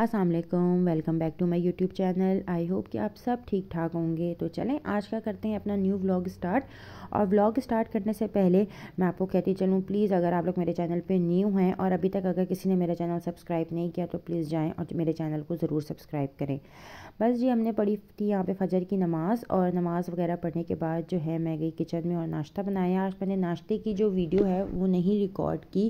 अस्सलाम welcome back to my YouTube channel I hope कि आप सब ठीक ठाक होंगे तो चलें आज क्या करते हैं अपना न्यू व्लॉग स्टार्ट और व्लॉग स्टार्ट करने से पहले मैं आपको कहती चलूँ प्लीज़ अगर आप लोग मेरे चैनल पे न्यू हैं और अभी तक अगर किसी ने मेरा चैनल सब्सक्राइब नहीं किया तो प्लीज़ जाएँ और मेरे चैनल को ज़रूर सब्सक्राइब करें बस जी हमने पढ़ी थी यहाँ पर फजर की नमाज़ और नमाज़ वगैरह पढ़ने के बाद जो है मैं गई किचन में और नाश्ता बनाया आज मैंने नाश्ते की जो वीडियो है वो नहीं रिकॉर्ड की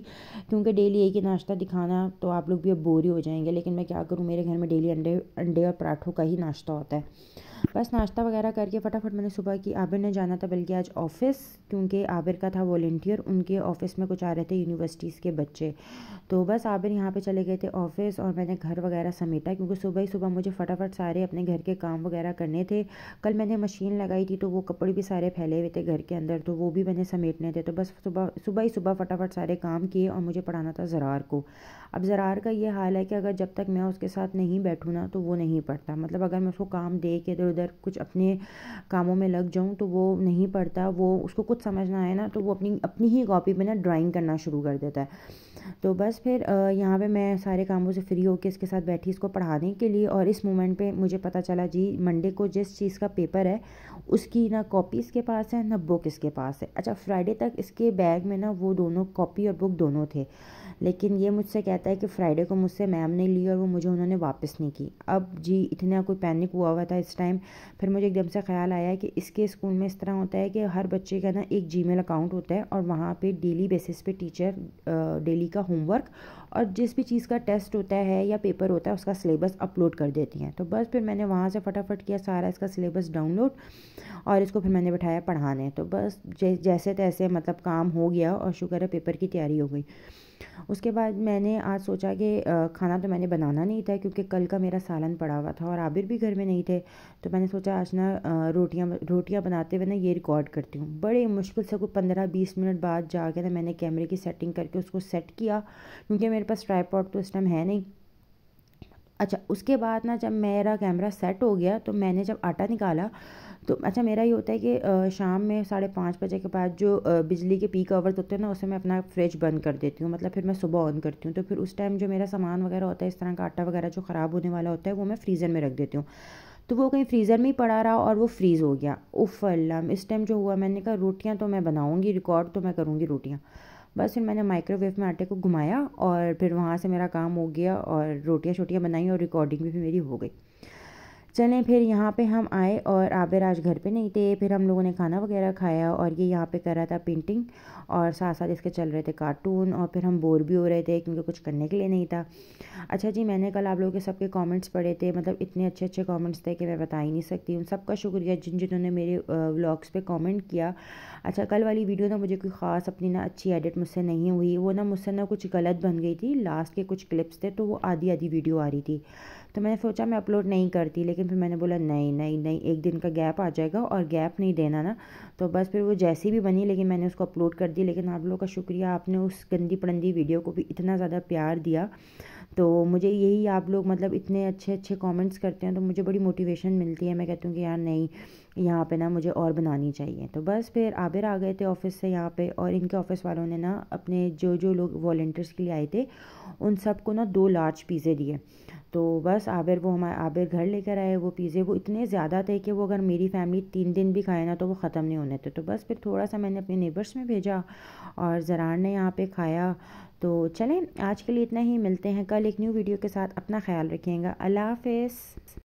क्योंकि डेली एक ही नाश्ता दिखाना तो आप लोग भी अब बोरी हो जाएंगे लेकिन मैं क्या क्या करूँ मेरे घर में डेली अंडे अंडे और पराठों का ही नाश्ता होता है बस नाश्ता वगैरह करके फटाफट मैंने सुबह की आबिर ने जाना था बल्कि आज ऑफ़िस क्योंकि आबिर का था वॉल्टियर उनके ऑफ़िस में कुछ आ रहे थे यूनिवर्सिटीज़ के बच्चे तो बस आबिर यहाँ पे चले गए थे ऑफ़िस और मैंने घर वगैरह समेटा क्योंकि सुबह ही सुबह मुझे फटाफट सारे अपने घर के काम वगैरह करने थे कल मैंने मशीन लगाई थी तो वो कपड़े भी सारे फैले हुए थे घर के अंदर तो वो भी मैंने समेटने थे तो बस सुबह सुबह ही सुबह फटाफट सारे काम किए और मुझे पढ़ाना था ज़रार को अब ज़रार का ये हाल है कि अगर जब तक मैं उसके साथ नहीं बैठूँ ना तो वो नहीं पढ़ता मतलब अगर मैं उसको काम दे के इधर उधर कुछ अपने कामों में लग जाऊँ तो वो नहीं पढ़ता वो उसको कुछ समझ ना आए ना तो वो अपनी अपनी ही कॉपी में ना ड्राइंग करना शुरू कर देता है तो बस फिर यहाँ पे मैं सारे कामों से फ्री होकर इसके साथ बैठी इसको पढ़ाने के लिए और इस मोमेंट पे मुझे पता चला जी मंडे को जिस चीज़ का पेपर है उसकी ना कॉपी इसके पास है ना बुक इसके पास है अच्छा फ्राइडे तक इसके बैग में ना वो दोनों कॉपी और बुक दोनों थे लेकिन ये मुझसे कहता है कि फ्राइडे को मुझसे मैम ने ली और वो मुझे उन्होंने वापस नहीं की अब जी इतना कोई पैनिक हुआ हुआ था इस टाइम फिर मुझे एकदम से ख्याल आया कि इसके स्कूल में इस तरह होता है कि हर बच्चे का ना एक जी अकाउंट होता है और वहाँ पर डेली बेसिस पे टीचर डेली का होमवर्क और जिस भी चीज़ का टेस्ट होता है या पेपर होता है उसका सिलेबस अपलोड कर देती हैं तो बस फिर मैंने वहाँ से फटाफट किया सारा इसका सिलेबस डाउनलोड और इसको फिर मैंने बैठाया पढ़ाने तो बस जैसे तैसे मतलब काम हो गया और शुक्र है पेपर की तैयारी हो गई उसके बाद मैंने आज सोचा कि खाना तो मैंने बनाना नहीं था क्योंकि कल का मेरा सालन पड़ा हुआ था और आबिर भी घर में नहीं थे तो मैंने सोचा आज ना रोटियां रोटियां बनाते हुए ना ये रिकॉर्ड करती हूँ बड़े मुश्किल से कोई पंद्रह बीस मिनट बाद जाके ना मैंने कैमरे की सेटिंग करके उसको सेट किया क्योंकि मेरे पास ट्राईपॉड तो उस टाइम है नहीं अच्छा उसके बाद ना जब मेरा कैमरा सेट हो गया तो मैंने जब आटा निकाला तो अच्छा मेरा ये होता है कि शाम में साढ़े पाँच बजे के बाद जो बिजली के पीक आवर्स होते हैं ना उसे मैं अपना फ्रिज बंद कर देती हूँ मतलब फिर मैं सुबह ऑन करती हूँ तो फिर उस टाइम जो मेरा सामान वगैरह होता है इस तरह का आटा वगैरह जो ख़राब होने वाला होता है वो मैं फ्रीज़र में रख देती हूँ तो वो कहीं फ्रीज़र में ही पड़ा रहा और वो फ्रीज़ हो गया उफ अल्लाह इस टाइम जो हुआ मैंने कहा रोटियाँ तो मैं बनाऊँगी रिकॉर्ड तो मैं करूँगी रोटियाँ बस फिर मैंने माइक्रोवेव में आटे को घुमाया और फिर वहाँ से मेरा काम हो गया और रोटियाँ शोटियाँ बनाई और रिकॉर्डिंग भी, भी मेरी हो गई चलें फिर यहाँ पे हम आए और आबिर आज घर पे नहीं थे फिर हम लोगों ने खाना वगैरह खाया और ये यहाँ पे कर रहा था पेंटिंग और साथ साथ इसके चल रहे थे कार्टून और फिर हम बोर भी हो रहे थे क्योंकि कुछ करने के लिए नहीं था अच्छा जी मैंने कल आप लोगों के सबके कमेंट्स पढ़े थे मतलब इतने अच्छे अच्छे कॉमेंट्स थे कि मैं बता ही नहीं सकती उन सबका शुक्रिया जिन जिन्होंने मेरे व्लॉग्स पर कॉमेंट किया अच्छा कल वाली वीडियो ना मुझे कोई ख़ास अपनी ना अच्छी एडिट मुझसे नहीं हुई वो ना मुझसे ना कुछ गलत बन गई थी लास्ट के कुछ क्लिप्स थे तो वो आधी आधी वीडियो आ रही थी तो मैंने सोचा मैं अपलोड नहीं करती लेकिन फिर मैंने बोला नहीं नहीं नहीं एक दिन का गैप आ जाएगा और गैप नहीं देना ना तो बस फिर वो जैसी भी बनी लेकिन मैंने उसको अपलोड कर दी लेकिन आप लोगों का शुक्रिया आपने उस गंदी पड़ंदी वीडियो को भी इतना ज़्यादा प्यार दिया तो मुझे यही आप लोग मतलब इतने अच्छे अच्छे कमेंट्स करते हैं तो मुझे बड़ी मोटिवेशन मिलती है मैं कहती हूँ कि यार नहीं यहाँ पे ना मुझे और बनानी चाहिए तो बस फिर आबिर आ गए थे ऑफिस से यहाँ पे और इनके ऑफिस वालों ने ना अपने जो जो लोग वॉल्टियर्स के लिए आए थे उन सबको ना दो लार्ज पिज़्ज़े दिए तो बस आबिर वो हमारे आबिर घर लेकर आए वो पिज़्ज़े वो इतने ज़्यादा थे कि वो अगर मेरी फैमिली तीन दिन भी खाए ना तो वो ख़त्म नहीं होने थे तो बस फिर थोड़ा सा मैंने अपने नेबर्स में भेजा और जरार ने यहाँ पे खाया तो चलें आज के लिए इतना ही मिलते हैं कल एक न्यू वीडियो के साथ अपना ख्याल रखिएगा अल्लाह हाफ